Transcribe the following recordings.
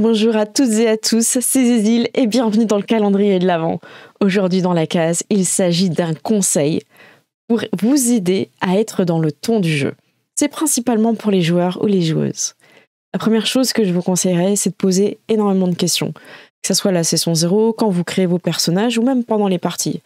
Bonjour à toutes et à tous, c'est Zézile et bienvenue dans le calendrier de l'Avent. Aujourd'hui dans la case, il s'agit d'un conseil pour vous aider à être dans le ton du jeu. C'est principalement pour les joueurs ou les joueuses. La première chose que je vous conseillerais, c'est de poser énormément de questions, que ce soit la session 0, quand vous créez vos personnages ou même pendant les parties.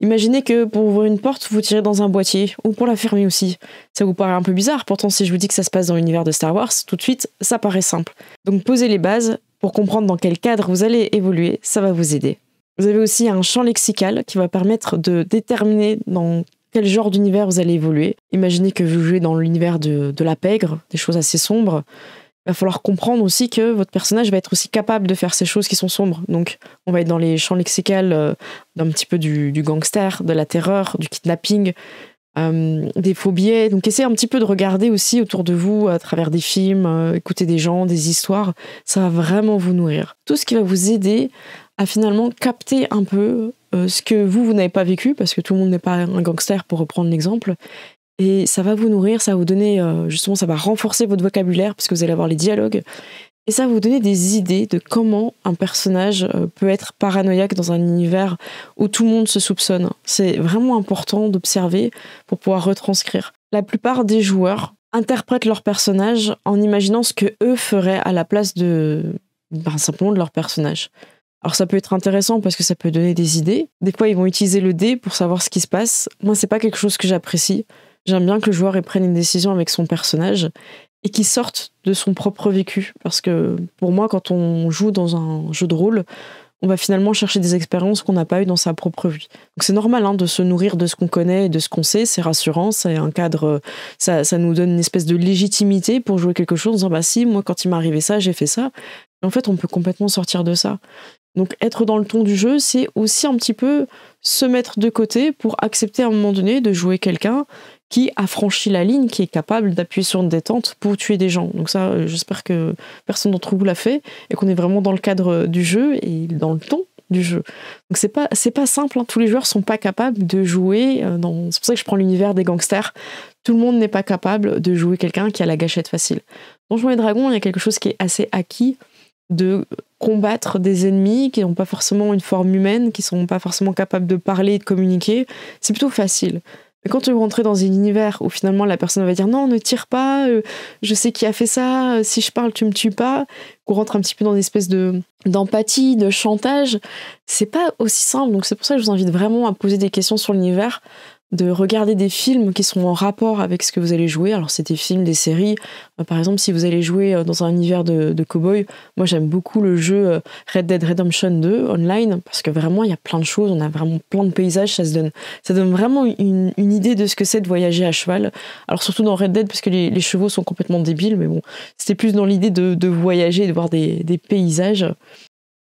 Imaginez que pour ouvrir une porte, vous tirez dans un boîtier, ou pour la fermer aussi. Ça vous paraît un peu bizarre, pourtant si je vous dis que ça se passe dans l'univers de Star Wars, tout de suite, ça paraît simple. Donc posez les bases, pour comprendre dans quel cadre vous allez évoluer, ça va vous aider. Vous avez aussi un champ lexical qui va permettre de déterminer dans quel genre d'univers vous allez évoluer. Imaginez que vous jouez dans l'univers de, la pègre, des choses assez sombres il va falloir comprendre aussi que votre personnage va être aussi capable de faire ces choses qui sont sombres. Donc, on va être dans les champs lexicales euh, d'un petit peu du, gangster, de la terreur, du kidnapping, euh, des phobies. Donc, essayez un petit peu de regarder aussi autour de vous à travers des films, euh, écouter des gens, des histoires. Ça va vraiment vous nourrir. Tout ce qui va vous aider à finalement capter un peu ce que vous, vous n'avez pas vécu, parce que tout le monde n'est pas un gangster, pour reprendre l'exemple, et ça va vous nourrir, ça va vous donner, euh, justement, ça va renforcer votre vocabulaire puisque vous allez avoir les dialogues. Et ça va vous donner des idées de comment un personnage euh, peut être paranoïaque dans un univers où tout le monde se soupçonne. C'est vraiment important d'observer pour pouvoir retranscrire. La plupart des joueurs interprètent leur personnage en imaginant ce que eux feraient à la place de ben, simplement de leur personnage. Alors ça peut être intéressant parce que ça peut donner des idées. Des fois ils vont utiliser le dé pour savoir ce qui se passe. Moi c'est pas quelque chose que j'apprécie J'aime bien que le joueur prenne une décision avec son personnage et qu'il sorte de son propre vécu. Parce que pour moi, quand on joue dans un jeu de rôle, on va finalement chercher des expériences qu'on n'a pas eues dans sa propre vie. Donc c'est normal hein, de se nourrir de ce qu'on connaît et de ce qu'on sait, c'est rassurant, c'est un cadre, ça, ça, nous donne une espèce de légitimité pour jouer quelque chose en disant bah si, moi quand il m'est arrivé ça, j'ai fait ça. en fait, on peut complètement sortir de ça. Donc être dans le ton du jeu, c'est aussi un petit peu se mettre de côté pour accepter à un moment donné de jouer quelqu'un qui a franchi la ligne, qui est capable d'appuyer sur une détente pour tuer des gens. Donc ça, euh, j'espère que personne d'entre vous l'a fait et qu'on est vraiment dans le cadre euh, du jeu et dans le ton du jeu. Donc c'est pas c'est pas simple. Hein. Tous les joueurs sont pas capables de jouer. Euh, dans... C'est pour ça que je prends l'univers des gangsters. Tout le monde n'est pas capable de jouer quelqu'un qui a la gâchette facile. Dans Jouer les Dragons, il y a quelque chose qui est assez acquis de combattre des ennemis qui n'ont pas forcément une forme humaine, qui sont pas forcément capables de parler et de communiquer, c'est plutôt facile. Mais quand tu rentres dans un univers où finalement la personne va dire non, ne tire pas, euh, je sais qui a fait ça, euh, si je parle, tu me tues pas, qu'on rentre un petit peu dans une espèce d'empathie, de chantage, c'est pas aussi simple. Donc c'est pour ça que je vous invite vraiment à poser des questions sur l'univers, de regarder des films qui sont en rapport avec ce que vous allez jouer. Alors c'est des films, des séries. Euh, par exemple, si vous allez jouer euh, dans un univers de, cowboy, moi j'aime beaucoup le jeu euh, Red Dead Redemption 2 online parce que vraiment il y a plein de choses, on a vraiment plein de paysages, ça donne, ça donne vraiment une, idée de ce que c'est de voyager à cheval. Alors surtout dans Red Dead parce que les, chevaux sont complètement débiles, mais bon, c'était plus dans l'idée de, voyager voyager, de voir des paysages.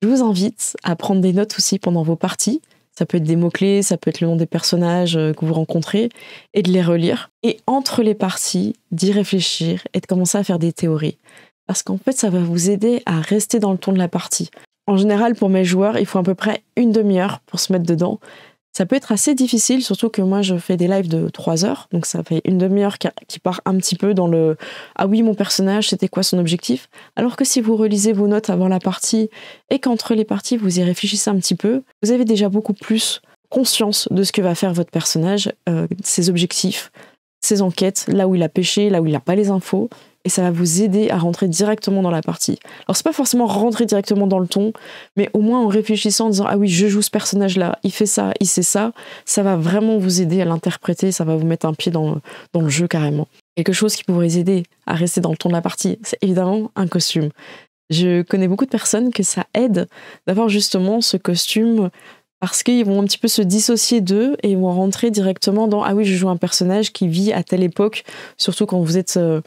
Je vous invite à prendre des notes aussi pendant vos parties ça peut être des mots-clés, ça peut être le nom des personnages euh, que vous rencontrez, et de les relire. Et entre les parties, d'y réfléchir et de commencer à faire des théories. Parce qu'en fait, ça va vous aider à rester dans le ton de la partie. En général, pour mes joueurs, il faut à peu près une demi-heure pour se mettre dedans. Ça peut être assez difficile, surtout que moi je fais des lives de 3 heures, donc ça fait une demi-heure qui part un petit peu dans le Ah oui, mon personnage, c'était quoi son objectif Alors que si vous relisez vos notes avant la partie et qu'entre les parties vous y réfléchissez un petit peu, vous avez déjà beaucoup plus conscience de ce que va faire votre personnage, euh, ses objectifs, ses enquêtes, là où il a pêché, là où il n'a pas les infos, et ça va vous aider à rentrer directement dans la partie. Alors c'est pas forcément rentrer directement dans le ton, mais au moins en réfléchissant en disant ah oui je joue ce personnage là, il fait ça, il sait ça, ça va vraiment vous aider à l'interpréter, ça va vous mettre un pied dans le, jeu carrément. Quelque chose qui pourrait aider à rester dans le ton de la partie, c'est évidemment un costume. Je connais beaucoup de personnes que ça aide d'avoir justement ce costume parce qu'ils vont un petit peu se dissocier d'eux et vont rentrer directement dans ah oui je joue un personnage qui vit à telle époque, surtout quand vous êtes euh,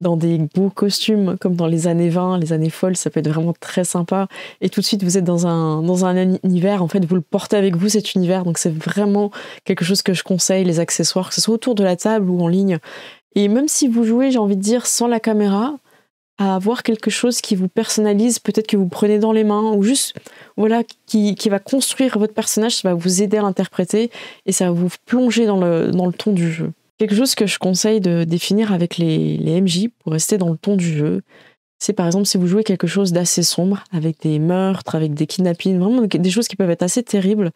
dans des beaux costumes, comme dans les années 20, les années folles, ça peut être vraiment très sympa. Et tout de suite, vous êtes dans un, dans un univers, en fait, vous le portez avec vous, cet univers. Donc c'est vraiment quelque chose que je conseille, les accessoires, que ce soit autour de la table ou en ligne. Et même si vous jouez, j'ai envie de dire, sans la caméra, à avoir quelque chose qui vous personnalise, peut-être que vous prenez dans les mains, ou juste, voilà, qui, va construire votre personnage, ça va vous aider à l'interpréter, et ça va vous plonger dans le, dans le ton du jeu. Quelque chose que je conseille de définir avec les, MJ pour rester dans le ton du jeu, c'est par exemple si vous jouez quelque chose d'assez sombre, avec des meurtres, avec des kidnappings, vraiment des choses qui peuvent être assez terribles,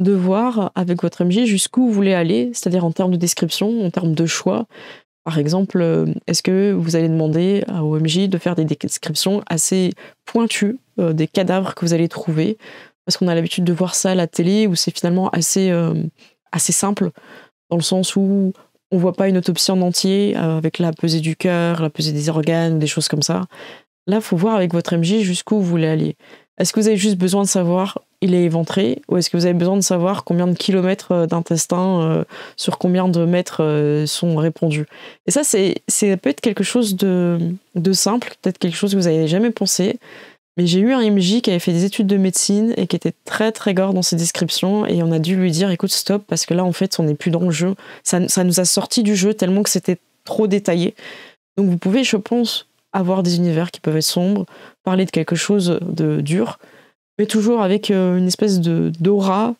de voir avec votre MJ jusqu'où vous voulez aller, c'est-à-dire en termes de description, en termes de choix. Par exemple, euh, est-ce que vous allez demander au MJ de faire des descriptions assez pointues euh, des cadavres que vous allez trouver Parce qu'on a l'habitude de voir ça à la télé où c'est finalement assez, euh, assez simple, dans le sens où on voit pas une autopsie en entier euh, avec la pesée du cœur, la pesée des organes, des choses comme ça. Là, faut voir avec votre MJ jusqu'où vous voulez aller. Est-ce que vous avez juste besoin de savoir il est éventré ou est-ce que vous avez besoin de savoir combien de kilomètres euh, d'intestin euh, sur combien de mètres sont répandus Et ça, c'est, ça peut être quelque chose de, de simple, peut-être quelque chose que vous n'avez jamais pensé, mais j'ai eu un MJ qui avait fait des études de médecine et qui était très très gore dans ses descriptions et on a dû lui dire écoute stop parce que là en fait on n'est plus dans le jeu. Ça, nous a sorti du jeu tellement que c'était trop détaillé. Donc vous pouvez je pense avoir des univers qui peuvent être sombres, parler de quelque chose de dur, mais toujours avec euh, une espèce de d'aura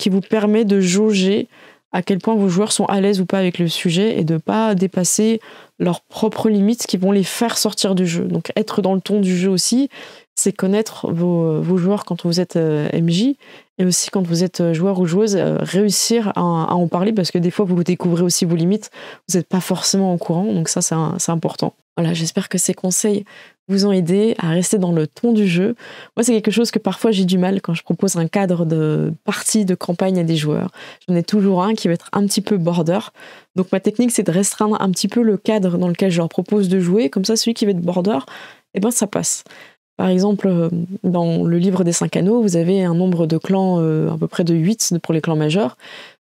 qui vous permet de jauger à quel point vos joueurs sont à l'aise ou pas avec le sujet et de ne pas dépasser leurs propres limites qui vont les faire sortir du jeu. Donc être dans le ton du jeu aussi c'est connaître vos, joueurs quand vous êtes euh, MJ et aussi quand vous êtes euh, joueur ou joueuse, euh, réussir à, en parler parce que des fois vous découvrez aussi vos limites, vous n'êtes pas forcément au courant, donc ça c'est important. Voilà, j'espère que ces conseils vous ont aidé à rester dans le ton du jeu. Moi, c'est quelque chose que parfois j'ai du mal quand je propose un cadre de partie, de campagne à des joueurs. J'en ai toujours un qui va être un petit peu border. Donc ma technique, c'est de restreindre un petit peu le cadre dans lequel je leur propose de jouer. Comme ça, celui qui va être border, et eh ben ça passe. Par exemple, euh, dans le livre des cinq anneaux, vous avez un nombre de clans euh, à peu près de 8 pour les clans majeurs.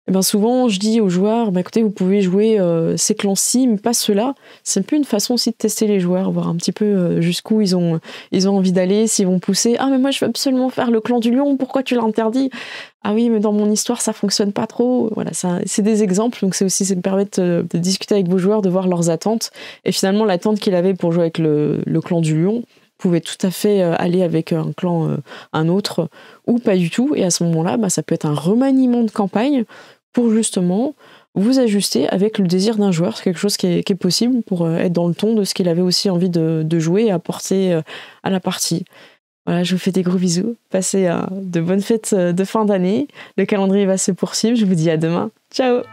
Et eh bien souvent, je dis aux joueurs, bah, écoutez, vous pouvez jouer euh, ces clans-ci, mais pas ceux-là. C'est un une façon aussi de tester les joueurs, voir un petit peu jusqu'où ils ont, ils ont envie d'aller, s'ils vont pousser. Ah, mais moi, je veux absolument faire le clan du lion, pourquoi tu l'interdis Ah oui, mais dans mon histoire, ça fonctionne pas trop. Voilà, c'est des exemples, donc c'est aussi, ça me permettre de discuter avec vos joueurs, de voir leurs attentes. Et finalement, l'attente qu'il avait pour jouer avec le clan du lion, pouvez tout à fait euh, aller avec euh, un clan, euh, un autre, ou pas du tout. Et à ce moment-là, bah, ça peut être un remaniement de campagne pour justement vous ajuster avec le désir d'un joueur. C'est quelque chose qui est, possible pour être dans le ton de ce qu'il avait aussi envie de, jouer et apporter à la partie. Voilà, je vous fais des gros bisous. Passez de bonnes fêtes de fin d'année. Le calendrier va se poursuivre. Je vous dis à demain. Ciao